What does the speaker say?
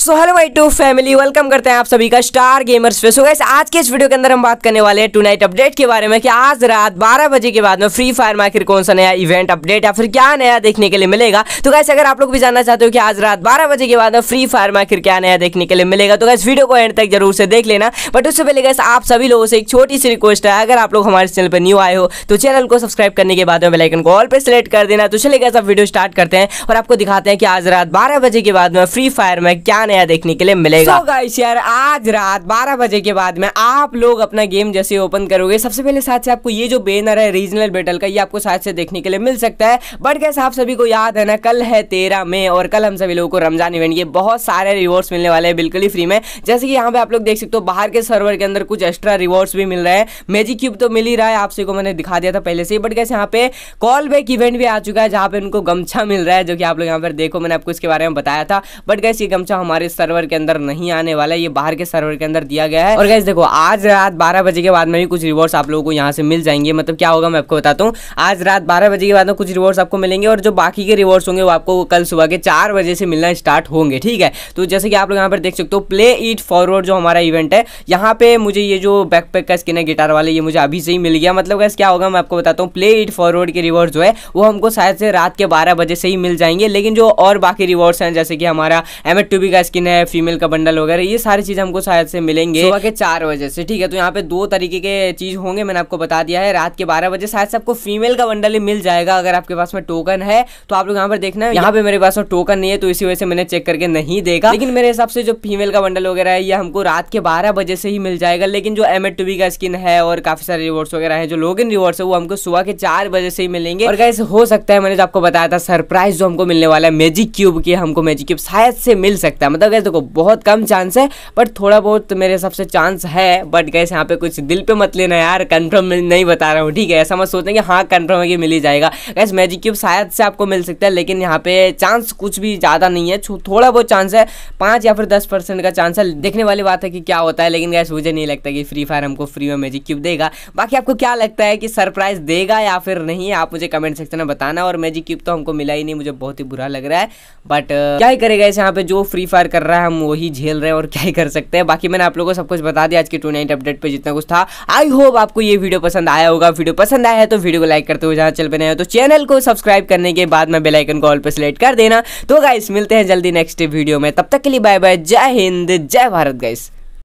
so hello my two family welcome करते हैं आप सभी का स्टार गेमर्स पे सो गैस आज के इस वीडियो के अंदर हम बात करने वाले हैं टू नाइट अपडेट के बारे में कि आज रात 12 बजे के बाद में फ्री फायर में आखिर कौन सा नया इवेंट अपडेट या फिर क्या नया देखने के लिए मिलेगा तो गैस अगर आप लोग भी जानना चाहते हो कि आज रात बारह बजे के बाद में फ्री फायर में आखिर क्या नया देखने के लिए मिलेगा तो गैस वीडियो को एंड तक जरूर से देख लेना बट उससे पहले गैस आप सभी लोगों से एक छोटी सी रिक्वेस्ट है अगर आप लोग हमारे चैनल पर न्यू आए हो तो चैनल को सब्सक्राइब करने के बाद में बेलाइकन को ऑल पर सिलेक्ट कर देना तो चले गए आप वीडियो स्टार्ट करते हैं और आपको दिखाते हैं कि आज रात बारह बजे के बाद में फ्री फायर में क्या नया देखने के लिए मिलेगा so guys, यार आज रात 12 बजे के बाद में आप लोग अपना गेम जैसे ओपन करोगे सबसे पहले साथ से आपको ये जो बेनर है रीजनल बेटल का ये आपको साथ से देखने के लिए मिल सकता है बट गैस आप सभी को याद है ना कल है तेरह मई और कल हम सभी लोगों को रमजान इवेंट ये बहुत सारे रिवॉर्ड्स मिलने वाले हैं बिल्कुल ही फ्री में जैसे कि यहाँ पे आप लोग देख सकते हो बाहर के सर्वर के अंदर कुछ एक्स्ट्रा रिवॉर्ड्स भी मिल रहे हैं मेजिक क्यूब तो मिल ही रहा है आपसे को मैंने दिखा दिया था पहले से बट गैस यहाँ पे कॉल बैक इवेंट भी आ चुका है जहाँ पे उनको गमछा मिल रहा है जो कि आप लोग यहाँ पर देखो मैंने आपको इसके बारे में बताया था बट गैस ये गमछा हमारे हमारे सर्वर के अंदर नहीं आने वाला है ये बाहर के सर्वर के अंदर दिया गया है और गैस देखो आज रात बारह बजे के बाद में भी कुछ रिवॉर्ड्स आप लोगों को यहाँ से मिल जाएंगे मतलब क्या होगा मैं आपको बताता हूँ आज रात बारह बजे के बाद में कुछ रिवॉर्ड्स आपको मिलेंगे और जो बाकी के रिवॉर्ड्स होंगे वो आपको कल सुबह के चार बजे से मिलना स्टार्ट होंगे ठीक है तो जैसे कि आप लोग यहाँ पर देख सकते हो प्ले ईट फॉरवर्ड जो हमारा इवेंट है यहाँ पे मुझे ये जो बैकपैक का स्किन है गिटार वाले ये मुझे अभी से ही मिल गया मतलब गैस क्या होगा मैं आपको बताता हूँ प्ले ईट फॉरवर्ड के रिवॉर्ड जो है वो हमको शायद से रात के बारह बजे से ही मिल जाएंगे लेकिन जो और बाकी रिवॉर्ड्स हैं जैसे कि हमारा एम एट टू बी का स्किन है फीमेल का बंडल वगैरह ये सारी चीज़ हमको शायद से मिलेंगे सुबह के चार बजे से ठीक है तो यहाँ पे दो तरीके के चीज़ होंगे मैंने आपको बता दिया है रात के बारह बजे शायद से आपको फीमेल का बंडल ही मिल जाएगा अगर आपके पास में टोकन है तो आप लोग यहाँ पर देखना है यहाँ पे मेरे पास टोकन नहीं है तो इसी वजह से मैंने चेक करके नहीं देखा लेकिन मेरे हिसाब से जो फीमेल का बंडल वगैरह है ये हमको रात के बारह बजे से ही मिल जाएगा लेकिन जो एम का स्किन है और काफी सारे रिवॉर्ड्स वगैरह है जो इन रिवॉर्ड्स है वो हमको सुबह के चार बजे से ही मिलेंगे और कैसे हो सकता है मैंने जो आपको बताया था सरप्राइज जो हमको मिलने वाला है मैजिक क्यूब की हमको मेजिक क्यूब शायद से मिल सकता है मतलब मतलब गैस देखो बहुत कम चांस है बट थोड़ा बहुत मेरे हिसाब से चांस है बट गैस यहाँ पे कुछ दिल पे मत लेना यार कन्फर्म नहीं बता रहा हूँ ठीक है ऐसा मत सोचना कि हाँ कन्फर्म है कि मिल ही जाएगा गैस मैजिक क्यूब शायद से आपको मिल सकता है लेकिन यहाँ पे चांस कुछ भी ज़्यादा नहीं है थोड़ा बहुत चांस है पाँच या फिर दस का चांस है देखने वाली बात है कि क्या होता है लेकिन गैस मुझे नहीं लगता कि फ्री फायर हमको फ्री में मैजिक क्यूब देगा बाकी आपको क्या लगता है कि सरप्राइज देगा या फिर नहीं आप मुझे कमेंट सेक्शन में बताना और मैजिक क्यूब तो हमको मिला ही नहीं मुझे बहुत ही बुरा लग रहा है बट uh, क्या ही करेगा इस यहाँ पे जो फ्री फायर कर रहा है हम वही झेल रहे हैं और क्या ही कर सकते हैं बाकी मैंने आप लोगों को सब कुछ बता दिया आज के टू नाइट अपडेट पर जितना कुछ था आई होप आपको ये वीडियो पसंद आया होगा वीडियो पसंद आया है तो वीडियो को लाइक करते हुए जहाँ चल पे हो तो चैनल को सब्सक्राइब करने के बाद में बेलाइकन को ऑल पर सिलेक्ट कर देना तो गाइस मिलते हैं जल्दी नेक्स्ट वीडियो में तब तक के लिए बाय बाय जय हिंद जय भारत गाइस